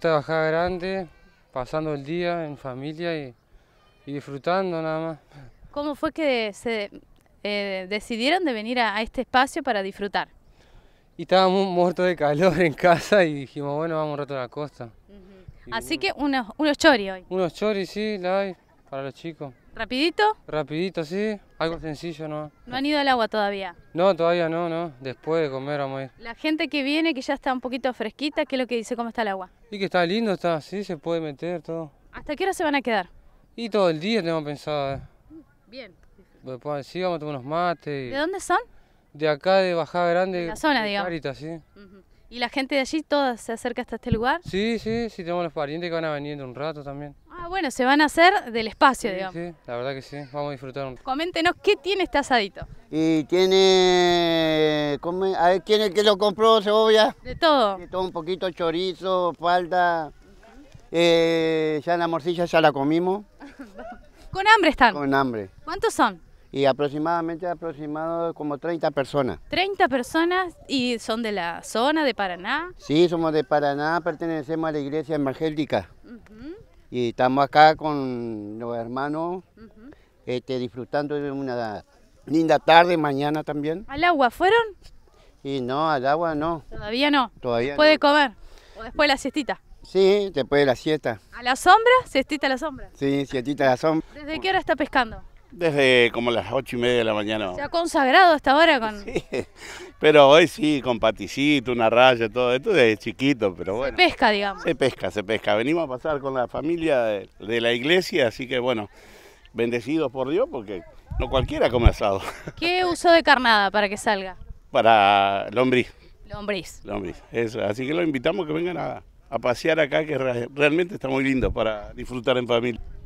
Trabajar grande, pasando el día en familia y, disfrutando nada más. ¿Cómo fue que se eh, decidieron de venir a, este espacio para disfrutar? Y estábamos muertos de calor en casa y dijimos, bueno, vamos un rato a la costa. Así que unos, unos choris hoy. Unos choris, sí, hay, para los chicos. ¿Rapidito? Rapidito, sí. Algo sencillo, ¿no? ¿No han ido al agua todavía? No, todavía no, no. Después de comer vamos a ir. La gente que viene, que ya está un poquito fresquita, ¿qué es lo que dice? ¿Cómo está el agua? Y que está lindo, está así, se puede meter todo. ¿Hasta qué hora se van a quedar? Y todo el día tenemos pensado. ¿eh? Bien. Después sí, vamos a tomar unos mates. ¿De dónde son? De acá, de Bajada Grande. la zona, digamos. Carita, sí. ¿Y la gente de allí toda se acerca hasta este lugar? Sí, sí, sí, tenemos los parientes que van a venir un rato también. Ah, bueno, se van a hacer del espacio, digamos. Sí, la verdad que sí, vamos a disfrutar un Coméntenos, ¿qué tiene este asadito? Y tiene, a ver, ¿quién es el que lo compró, cebolla? De todo. De todo, un poquito, chorizo, falda, eh, ya la morcilla ya la comimos. ¿Con hambre están? Con hambre. ¿Cuántos son? Y aproximadamente, aproximado como 30 personas. 30 personas y son de la zona de Paraná. Sí, somos de Paraná, pertenecemos a la iglesia evangélica y estamos acá con los hermanos este, disfrutando de una linda tarde, mañana también. ¿Al agua fueron? Y no, al agua no. Todavía no. Todavía. Puede comer. O después de la siestita. Sí, después de la siesta. ¿A la sombra? Siestita a la sombra. Sí, siestita a la sombra. ¿Desde qué hora está pescando? Desde como las ocho y media de la mañana. Se ha consagrado hasta ahora con... Sí, pero hoy sí, con paticito, una raya, todo esto desde chiquito, pero bueno. Se pesca, digamos. Se pesca, se pesca. Venimos a pasar con la familia de, la iglesia, así que bueno, bendecidos por Dios porque no cualquiera come asado. ¿Qué uso de carnada para que salga? Para lombriz. Lombriz. Lombriz, eso. Así que los invitamos que vengan a, pasear acá, que realmente está muy lindo para disfrutar en familia.